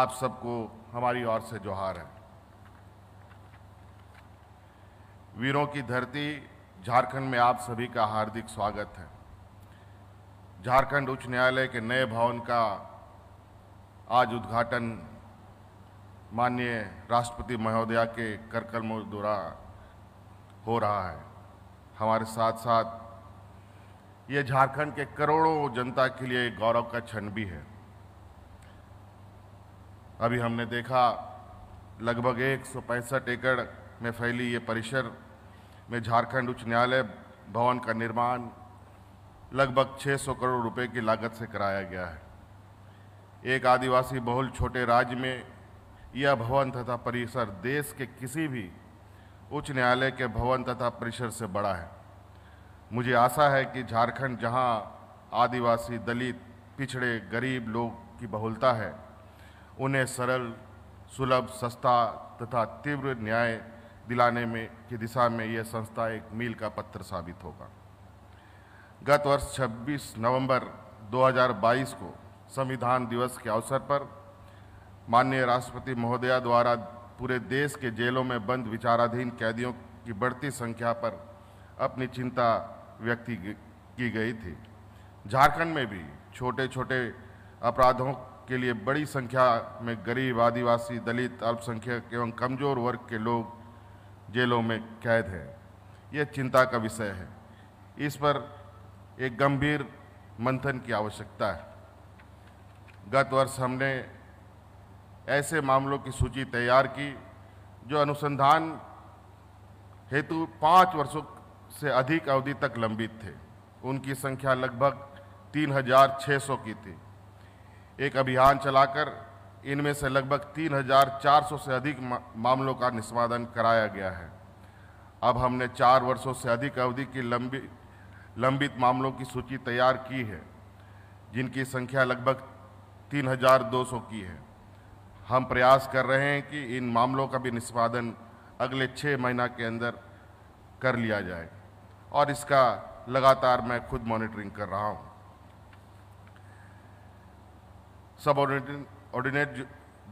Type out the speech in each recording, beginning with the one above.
आप सबको हमारी ओर से जोहार है वीरों की धरती झारखंड में आप सभी का हार्दिक स्वागत है झारखंड उच्च न्यायालय के नए भवन का आज उद्घाटन माननीय राष्ट्रपति महोदया के करकल द्वारा हो रहा है हमारे साथ साथ ये झारखंड के करोड़ों जनता के लिए गौरव का क्षण भी है अभी हमने देखा लगभग एक एकड़ में फैली ये परिसर में झारखंड उच्च न्यायालय भवन का निर्माण लगभग 600 करोड़ रुपए की लागत से कराया गया है एक आदिवासी बहुल छोटे राज्य में यह भवन तथा परिसर देश के किसी भी उच्च न्यायालय के भवन तथा परिसर से बड़ा है मुझे आशा है कि झारखंड जहां आदिवासी दलित पिछड़े गरीब लोग की बहुलता है उन्हें सरल सुलभ सस्ता तथा तीव्र न्याय दिलाने में की दिशा में यह संस्था एक मील का पत्थर साबित होगा गत वर्ष 26 नवंबर 2022 को संविधान दिवस के अवसर पर माननीय राष्ट्रपति महोदया द्वारा पूरे देश के जेलों में बंद विचाराधीन कैदियों की बढ़ती संख्या पर अपनी चिंता व्यक्त की गई थी झारखंड में भी छोटे छोटे अपराधों के लिए बड़ी संख्या में गरीब आदिवासी दलित अल्पसंख्यक एवं कमज़ोर वर्ग के लोग जेलों में कैद हैं यह चिंता का विषय है इस पर एक गंभीर मंथन की आवश्यकता है गत वर्ष हमने ऐसे मामलों की सूची तैयार की जो अनुसंधान हेतु पाँच वर्षों से अधिक अवधि तक लंबित थे उनकी संख्या लगभग 3,600 की थी एक अभियान चलाकर इनमें से लगभग 3,400 से अधिक मामलों का निष्पादन कराया गया है अब हमने चार वर्षों से अधिक अवधि की लंबी लंबित मामलों की सूची तैयार की है जिनकी संख्या लगभग 3,200 की है हम प्रयास कर रहे हैं कि इन मामलों का भी निष्पादन अगले छः महीना के अंदर कर लिया जाए और इसका लगातार मैं खुद मॉनिटरिंग कर रहा हूँ सब ऑर्डिनेट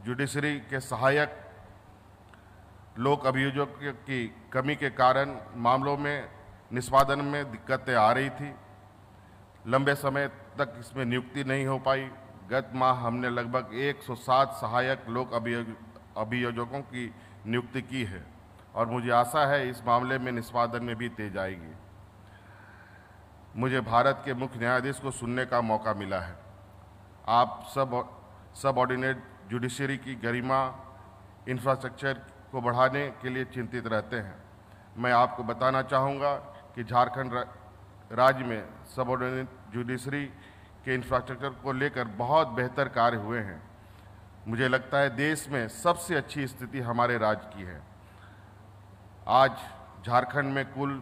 जुडिशरी के सहायक लोक अभियोजक की कमी के कारण मामलों में निष्पादन में दिक्कतें आ रही थी लंबे समय तक इसमें नियुक्ति नहीं हो पाई गत माह हमने लगभग 107 सहायक लोक अभियोजकों की नियुक्ति की है और मुझे आशा है इस मामले में निष्पादन में भी तेज आएगी मुझे भारत के मुख्य न्यायाधीश को सुनने का मौका मिला है आप सब सब ऑर्डिनेट जुडिशरी की गरिमा इंफ्रास्ट्रक्चर को बढ़ाने के लिए चिंतित रहते हैं मैं आपको बताना चाहूँगा कि झारखंड राज्य में सब ऑर्डिनेट जुडिशरी के इंफ्रास्ट्रक्चर को लेकर बहुत बेहतर कार्य हुए हैं मुझे लगता है देश में सबसे अच्छी स्थिति हमारे राज्य की है आज झारखंड में कुल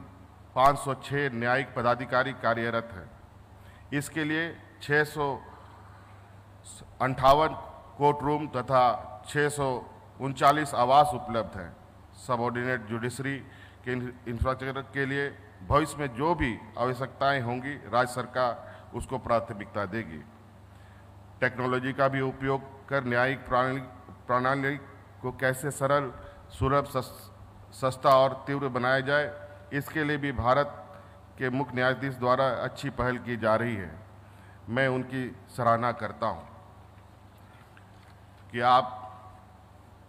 506 न्यायिक पदाधिकारी कार्यरत हैं इसके लिए अंठावन कोर्ट रूम तथा छः आवास उपलब्ध हैं सबऑर्डिनेट जुडिशरी के इंफ्रास्ट्रक्चर के लिए भविष्य में जो भी आवश्यकताएं होंगी राज्य सरकार उसको प्राथमिकता देगी टेक्नोलॉजी का भी उपयोग कर न्यायिक प्रणाली प्रणाली को कैसे सरल सुलभ सस्ता और तीव्र बनाया जाए इसके लिए भी भारत के मुख्य न्यायाधीश द्वारा अच्छी पहल की जा रही है मैं उनकी सराहना करता हूँ कि आप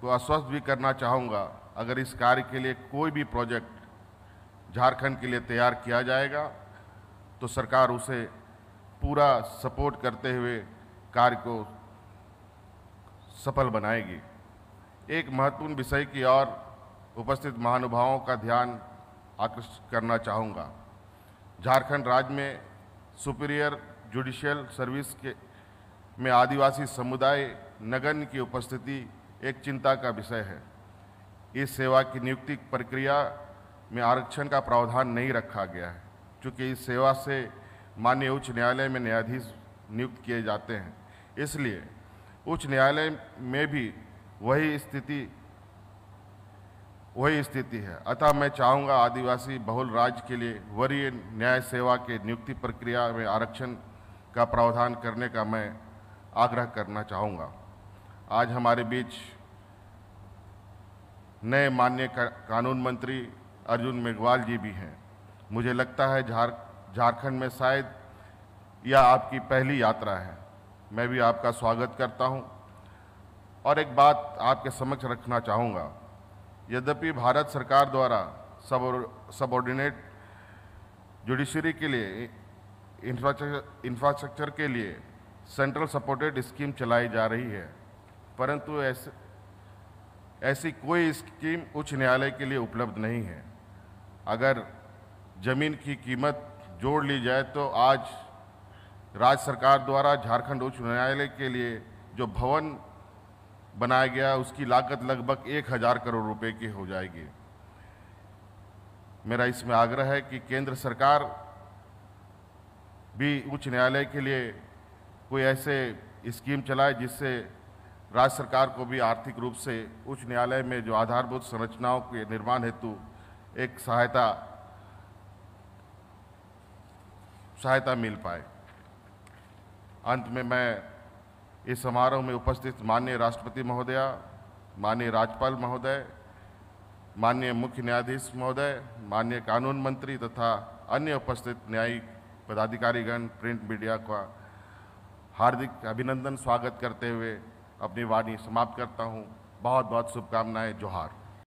को आश्वस्त भी करना चाहूँगा अगर इस कार्य के लिए कोई भी प्रोजेक्ट झारखंड के लिए तैयार किया जाएगा तो सरकार उसे पूरा सपोर्ट करते हुए कार्य को सफल बनाएगी एक महत्वपूर्ण विषय की ओर उपस्थित महानुभावों का ध्यान आकर्षित करना चाहूँगा झारखंड राज्य में सुपीरियर जुडिशियल सर्विस के में आदिवासी समुदाय नगन की उपस्थिति एक चिंता का विषय है इस सेवा की नियुक्ति प्रक्रिया में आरक्षण का प्रावधान नहीं रखा गया है क्योंकि इस सेवा से माननीय उच्च न्यायालय में न्यायाधीश नियुक्त किए जाते हैं इसलिए उच्च न्यायालय में भी वही स्थिति वही स्थिति है अतः मैं चाहूँगा आदिवासी बहुल राज्य के लिए वरीय न्याय सेवा के नियुक्ति प्रक्रिया में आरक्षण का प्रावधान करने का मैं आग्रह करना चाहूँगा आज हमारे बीच नए मान्य कानून मंत्री अर्जुन मेघवाल जी भी हैं मुझे लगता है झार झारखंड में शायद यह आपकी पहली यात्रा है मैं भी आपका स्वागत करता हूं और एक बात आपके समक्ष रखना चाहूँगा यद्यपि भारत सरकार द्वारा सब सबॉर्डिनेट जुडिशरी के लिए इंफ्रास्ट्रक्चर के लिए सेंट्रल सपोर्टेड स्कीम चलाई जा रही है परंतु ऐसे ऐसी कोई स्कीम उच्च न्यायालय के लिए उपलब्ध नहीं है अगर ज़मीन की कीमत जोड़ ली जाए तो आज राज्य सरकार द्वारा झारखंड उच्च न्यायालय के लिए जो भवन बनाया गया उसकी लागत लगभग एक हज़ार करोड़ रुपए की हो जाएगी मेरा इसमें आग्रह है कि केंद्र सरकार भी उच्च न्यायालय के लिए कोई ऐसे स्कीम चलाए जिससे राज्य सरकार को भी आर्थिक रूप से उच्च न्यायालय में जो आधारभूत संरचनाओं के निर्माण हेतु एक सहायता सहायता मिल पाए अंत में मैं इस समारोह में उपस्थित माननीय राष्ट्रपति महोदया माननीय राज्यपाल महोदय माननीय मुख्य न्यायाधीश महोदय माननीय कानून मंत्री तथा अन्य उपस्थित न्यायिक पदाधिकारीगण प्रिंट मीडिया का हार्दिक अभिनंदन स्वागत करते हुए अपनी वाणी समाप्त करता हूँ बहुत बहुत शुभकामनाएं जोहार